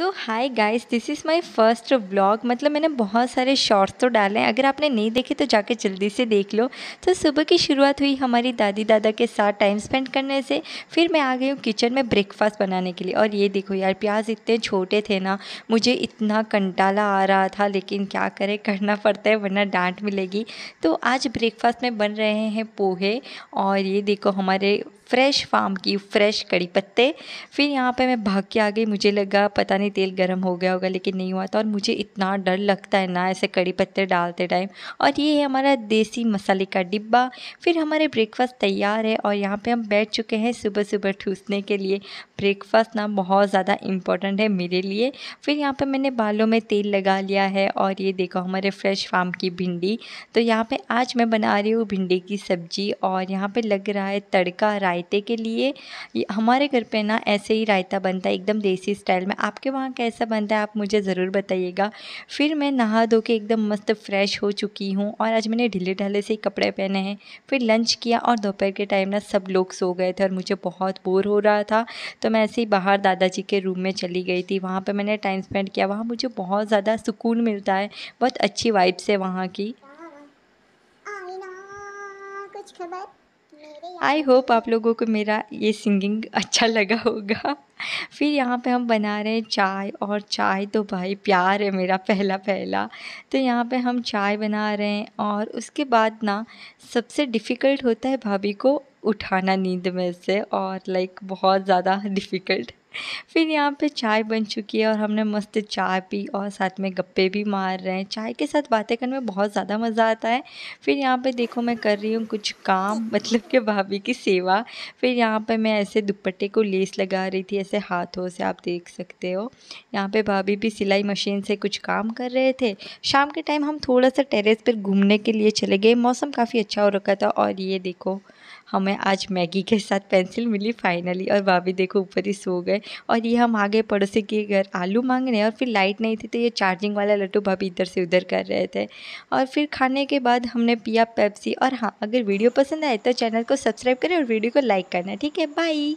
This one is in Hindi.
so hi guys this is my first blog मतलब मैंने बहुत सारे शॉर्ट्स तो डाले हैं अगर आपने नहीं देखे तो जाके जल्दी से देख लो तो सुबह की शुरुआत हुई हमारी दादी दादा के साथ टाइम स्पेंड करने से फिर मैं आ गई हूँ किचन में ब्रेकफास्ट बनाने के लिए और ये देखो यार प्याज इतने छोटे थे ना मुझे इतना कंटाला आ रहा था लेकिन क्या करें करना पड़ता है वरना डांट मिलेगी तो आज ब्रेकफास्ट में बन रहे हैं पोहे और ये देखो हमारे फ्रेश फार्म की फ्रेश कड़ी पत्ते फिर यहाँ पे मैं भाग के आ गई मुझे लगा पता नहीं में तेल गर्म हो गया होगा लेकिन नहीं हुआ था और मुझे इतना डर लगता है ना ऐसे कड़ी पत्ते डालते टाइम और ये है हमारा देसी मसाले का डिब्बा फिर हमारे ब्रेकफास्ट तैयार है और यहाँ पे हम बैठ चुके हैं सुबह सुबह ठूसने के लिए ब्रेकफास्ट ना बहुत ज़्यादा इम्पॉर्टेंट है मेरे लिए फिर यहाँ पर मैंने बालों में तेल लगा लिया है और ये देखो हमारे फ्रेश फार्म की भिंडी तो यहाँ पर आज मैं बना रही हूँ भिंडी की सब्ज़ी और यहाँ पर लग रहा है तड़का रायते के लिए हमारे घर पर ना ऐसे ही रायता बनता है एकदम देसी स्टाइल में आपके वहाँ वहाँ कैसा बनता है आप मुझे ज़रूर बताइएगा फिर मैं नहा धो के एकदम मस्त फ्रेश हो चुकी हूँ और आज मैंने ढीले ढाले से कपड़े पहने हैं फिर लंच किया और दोपहर के टाइम ना सब लोग सो गए थे और मुझे बहुत बोर हो रहा था तो मैं ऐसे ही बाहर दादाजी के रूम में चली गई थी वहाँ पर मैंने टाइम स्पेंड किया वहाँ मुझे बहुत ज़्यादा सुकून मिलता है बहुत अच्छी वाइब्स है वहाँ की आई होप आप लोगों को मेरा ये सिंगिंग अच्छा लगा होगा फिर यहाँ पे हम बना रहे हैं चाय और चाय तो भाई प्यार है मेरा पहला पहला तो यहाँ पे हम चाय बना रहे हैं और उसके बाद ना सबसे डिफ़िकल्ट होता है भाभी को उठाना नींद में से और लाइक बहुत ज़्यादा डिफ़िकल्ट फिर यहाँ पे चाय बन चुकी है और हमने मस्त चाय पी और साथ में गप्पे भी मार रहे हैं चाय के साथ बातें करने में बहुत ज़्यादा मज़ा आता है फिर यहाँ पे देखो मैं कर रही हूँ कुछ काम मतलब कि भाभी की सेवा फिर यहाँ पे मैं ऐसे दुपट्टे को लेस लगा रही थी ऐसे हाथों से आप देख सकते हो यहाँ पे भाभी भी सिलाई मशीन से कुछ काम कर रहे थे शाम के टाइम हम थोड़ा सा टेरेस पर घूमने के लिए चले गए मौसम काफ़ी अच्छा हो रखा था और ये देखो हमें आज मैगी के साथ पेंसिल मिली फाइनली और भाभी देखो ऊपर ही सो गए गए और ये हम आगे पड़ोसी के घर आलू मांग रहे हैं और फिर लाइट नहीं थी तो ये चार्जिंग वाला लड्डू भाभी इधर से उधर कर रहे थे और फिर खाने के बाद हमने पिया पेप्सी और हाँ अगर वीडियो पसंद आए तो चैनल को सब्सक्राइब करें और वीडियो को लाइक करना ठीक है बाई